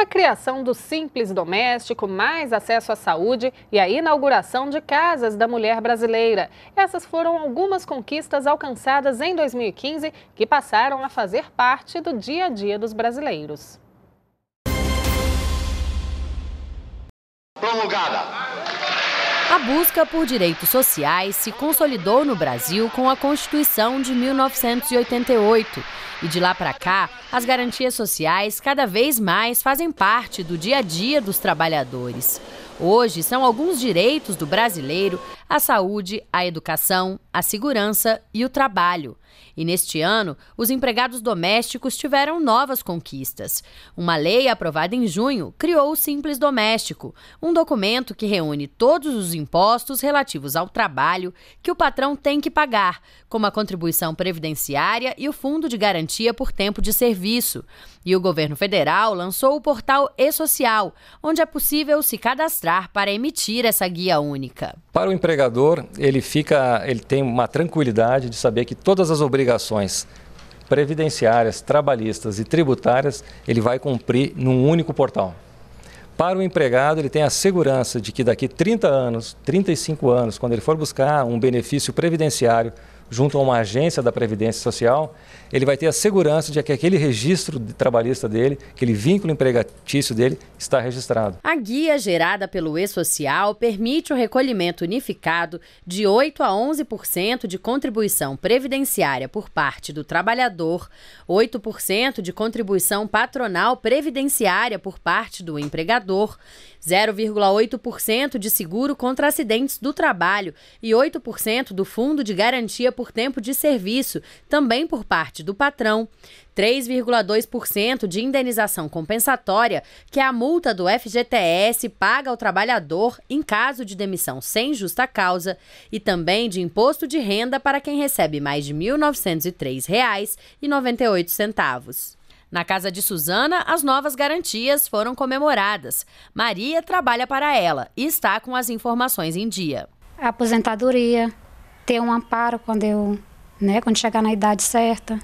a criação do Simples Doméstico, mais acesso à saúde e a inauguração de Casas da Mulher Brasileira. Essas foram algumas conquistas alcançadas em 2015 que passaram a fazer parte do dia a dia dos brasileiros. Promulgada a busca por direitos sociais se consolidou no Brasil com a Constituição de 1988. E de lá para cá, as garantias sociais cada vez mais fazem parte do dia a dia dos trabalhadores. Hoje são alguns direitos do brasileiro a saúde, a educação, a segurança e o trabalho. E neste ano, os empregados domésticos tiveram novas conquistas. Uma lei aprovada em junho criou o Simples Doméstico, um documento que reúne todos os impostos relativos ao trabalho que o patrão tem que pagar, como a contribuição previdenciária e o Fundo de Garantia por Tempo de Serviço. E o governo federal lançou o portal E-Social, onde é possível se cadastrar para emitir essa guia única. Para o empregador, ele fica, ele tem uma tranquilidade de saber que todas as obrigações previdenciárias, trabalhistas e tributárias, ele vai cumprir num único portal. Para o empregado, ele tem a segurança de que daqui 30 anos, 35 anos, quando ele for buscar um benefício previdenciário junto a uma agência da Previdência Social, ele vai ter a segurança de que aquele registro de trabalhista dele, aquele vínculo empregatício dele, está registrado. A guia gerada pelo E-Social permite o recolhimento unificado de 8% a 11% de contribuição previdenciária por parte do trabalhador, 8% de contribuição patronal previdenciária por parte do empregador, 0,8% de seguro contra acidentes do trabalho e 8% do fundo de garantia por tempo de serviço, também por parte do patrão, 3,2% de indenização compensatória, que é a multa do FGTS paga ao trabalhador em caso de demissão sem justa causa, e também de imposto de renda para quem recebe mais de R$ 1.903,98. Na casa de Suzana, as novas garantias foram comemoradas. Maria trabalha para ela e está com as informações em dia. aposentadoria, ter um amparo quando eu, né, quando chegar na idade certa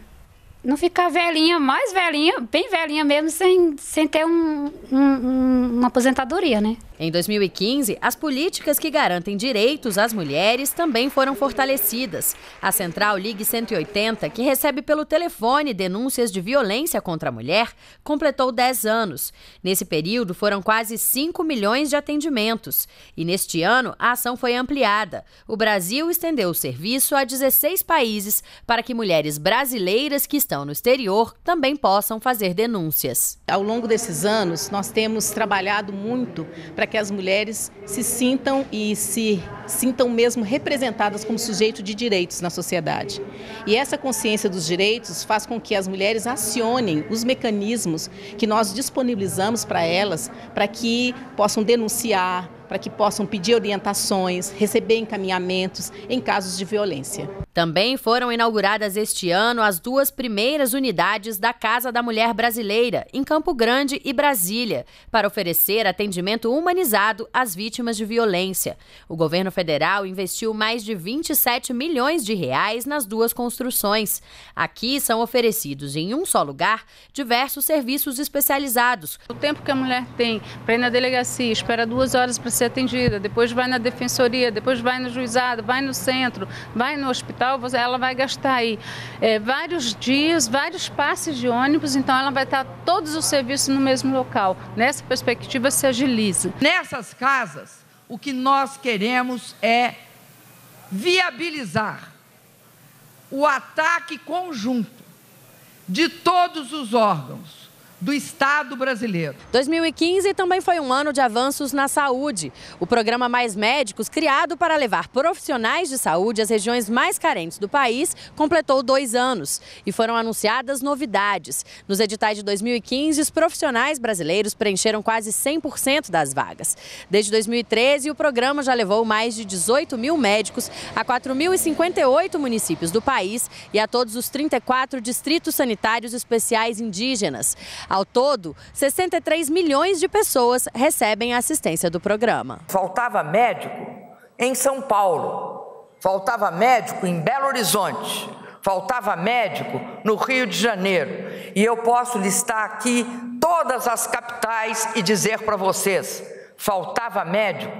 não ficar velhinha, mais velhinha, bem velhinha mesmo, sem, sem ter um, um, um, uma aposentadoria, né? Em 2015, as políticas que garantem direitos às mulheres também foram fortalecidas. A Central Ligue 180, que recebe pelo telefone denúncias de violência contra a mulher, completou 10 anos. Nesse período, foram quase 5 milhões de atendimentos. E neste ano, a ação foi ampliada. O Brasil estendeu o serviço a 16 países para que mulheres brasileiras que estão no exterior também possam fazer denúncias. Ao longo desses anos, nós temos trabalhado muito para que as mulheres se sintam e se sintam mesmo representadas como sujeito de direitos na sociedade. E essa consciência dos direitos faz com que as mulheres acionem os mecanismos que nós disponibilizamos para elas, para que possam denunciar, para que possam pedir orientações, receber encaminhamentos em casos de violência. Também foram inauguradas este ano as duas primeiras unidades da Casa da Mulher Brasileira, em Campo Grande e Brasília, para oferecer atendimento humanizado às vítimas de violência. O governo federal investiu mais de 27 milhões de reais nas duas construções. Aqui são oferecidos, em um só lugar, diversos serviços especializados. O tempo que a mulher tem para ir na delegacia, espera duas horas para ser atendida, depois vai na defensoria, depois vai no juizado, vai no centro, vai no hospital ela vai gastar aí é, vários dias, vários passes de ônibus, então ela vai estar todos os serviços no mesmo local. Nessa perspectiva, se agiliza. Nessas casas, o que nós queremos é viabilizar o ataque conjunto de todos os órgãos do Estado brasileiro. 2015 também foi um ano de avanços na saúde. O programa Mais Médicos, criado para levar profissionais de saúde às regiões mais carentes do país, completou dois anos e foram anunciadas novidades. Nos editais de 2015, os profissionais brasileiros preencheram quase 100% das vagas. Desde 2013, o programa já levou mais de 18 mil médicos a 4.058 municípios do país e a todos os 34 distritos sanitários especiais indígenas. Ao todo, 63 milhões de pessoas recebem assistência do programa. Faltava médico em São Paulo, faltava médico em Belo Horizonte, faltava médico no Rio de Janeiro. E eu posso listar aqui todas as capitais e dizer para vocês: faltava médico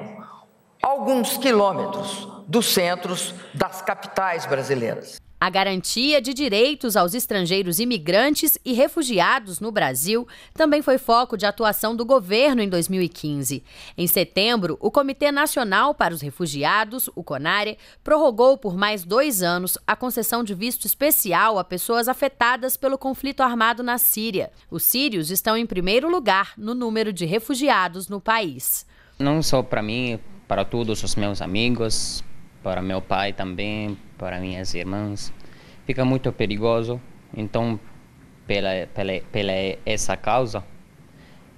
alguns quilômetros dos centros das capitais brasileiras. A garantia de direitos aos estrangeiros imigrantes e refugiados no Brasil também foi foco de atuação do governo em 2015. Em setembro, o Comitê Nacional para os Refugiados, o CONARE, prorrogou por mais dois anos a concessão de visto especial a pessoas afetadas pelo conflito armado na Síria. Os sírios estão em primeiro lugar no número de refugiados no país. Não só para mim, para todos os meus amigos, para meu pai também, para minhas irmãs. Fica muito perigoso. Então, pela, pela, pela essa causa,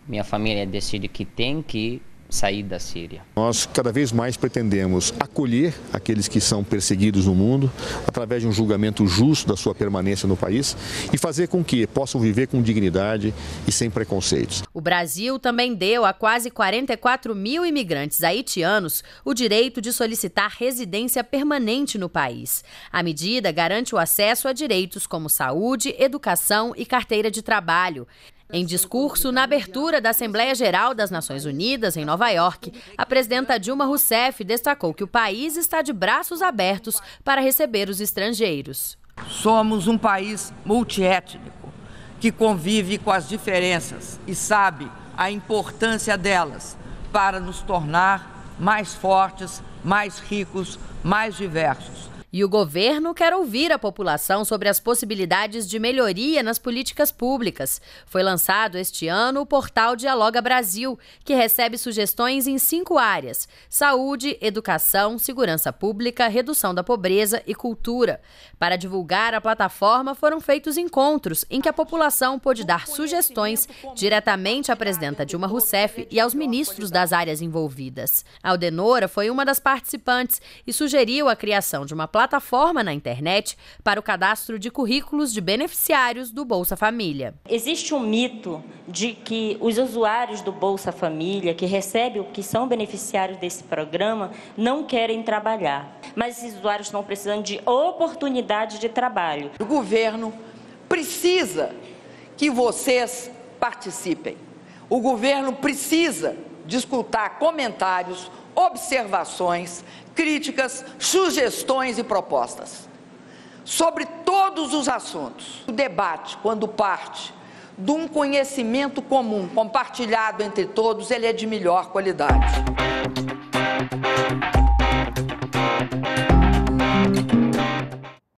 minha família decide que tem que sair da Síria. Nós cada vez mais pretendemos acolher aqueles que são perseguidos no mundo através de um julgamento justo da sua permanência no país e fazer com que possam viver com dignidade e sem preconceitos. O Brasil também deu a quase 44 mil imigrantes haitianos o direito de solicitar residência permanente no país. A medida garante o acesso a direitos como saúde, educação e carteira de trabalho. Em discurso na abertura da Assembleia Geral das Nações Unidas, em Nova York, a presidenta Dilma Rousseff destacou que o país está de braços abertos para receber os estrangeiros. Somos um país multiétnico que convive com as diferenças e sabe a importância delas para nos tornar mais fortes, mais ricos, mais diversos e o governo quer ouvir a população sobre as possibilidades de melhoria nas políticas públicas. Foi lançado este ano o portal Dialoga Brasil, que recebe sugestões em cinco áreas: saúde, educação, segurança pública, redução da pobreza e cultura. Para divulgar a plataforma, foram feitos encontros em que a população pôde dar sugestões diretamente à presidenta Dilma Rousseff e aos ministros das áreas envolvidas. A Aldenora foi uma das participantes e sugeriu a criação de uma plataforma plataforma na internet para o cadastro de currículos de beneficiários do Bolsa Família. Existe um mito de que os usuários do Bolsa Família, que recebem o que são beneficiários desse programa, não querem trabalhar. Mas esses usuários estão precisando de oportunidade de trabalho. O governo precisa que vocês participem. O governo precisa de escutar comentários observações, críticas, sugestões e propostas sobre todos os assuntos. O debate, quando parte de um conhecimento comum, compartilhado entre todos, ele é de melhor qualidade.